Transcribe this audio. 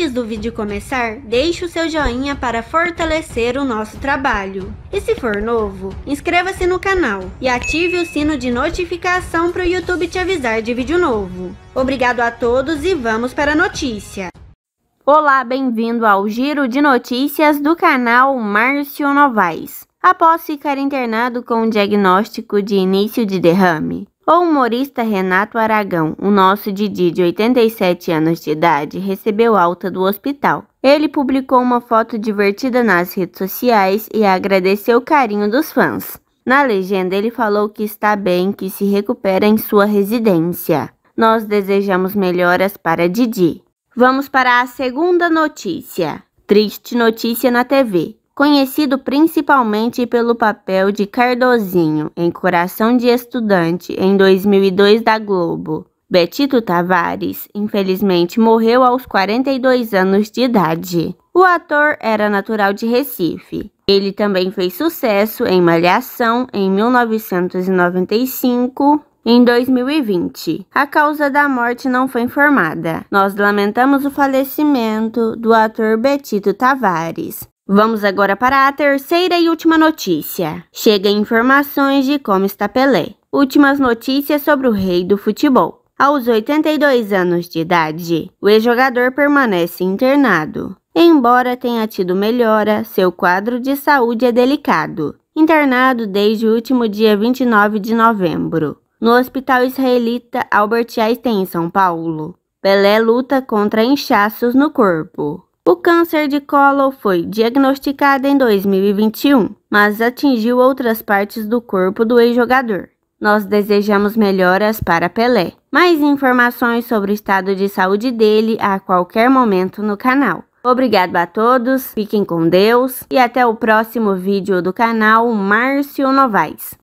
Antes do vídeo começar, deixe o seu joinha para fortalecer o nosso trabalho. E se for novo, inscreva-se no canal e ative o sino de notificação para o YouTube te avisar de vídeo novo. Obrigado a todos e vamos para a notícia. Olá, bem-vindo ao giro de notícias do canal Márcio Novaes. Após ficar internado com um diagnóstico de início de derrame, o humorista Renato Aragão, o nosso Didi de 87 anos de idade, recebeu alta do hospital. Ele publicou uma foto divertida nas redes sociais e agradeceu o carinho dos fãs. Na legenda, ele falou que está bem, que se recupera em sua residência. Nós desejamos melhoras para Didi. Vamos para a segunda notícia. Triste notícia na TV conhecido principalmente pelo papel de Cardozinho em Coração de Estudante em 2002 da Globo. Betito Tavares, infelizmente, morreu aos 42 anos de idade. O ator era natural de Recife. Ele também fez sucesso em Malhação em 1995 em 2020. A causa da morte não foi informada. Nós lamentamos o falecimento do ator Betito Tavares. Vamos agora para a terceira e última notícia. Chega informações de como está Pelé. Últimas notícias sobre o rei do futebol. Aos 82 anos de idade, o ex-jogador permanece internado. Embora tenha tido melhora, seu quadro de saúde é delicado. Internado desde o último dia 29 de novembro, no Hospital Israelita Albert Einstein, em São Paulo. Pelé luta contra inchaços no corpo o câncer de colo foi diagnosticado em 2021, mas atingiu outras partes do corpo do ex-jogador. Nós desejamos melhoras para Pelé. Mais informações sobre o estado de saúde dele a qualquer momento no canal. Obrigado a todos, fiquem com Deus e até o próximo vídeo do canal Márcio Novaes.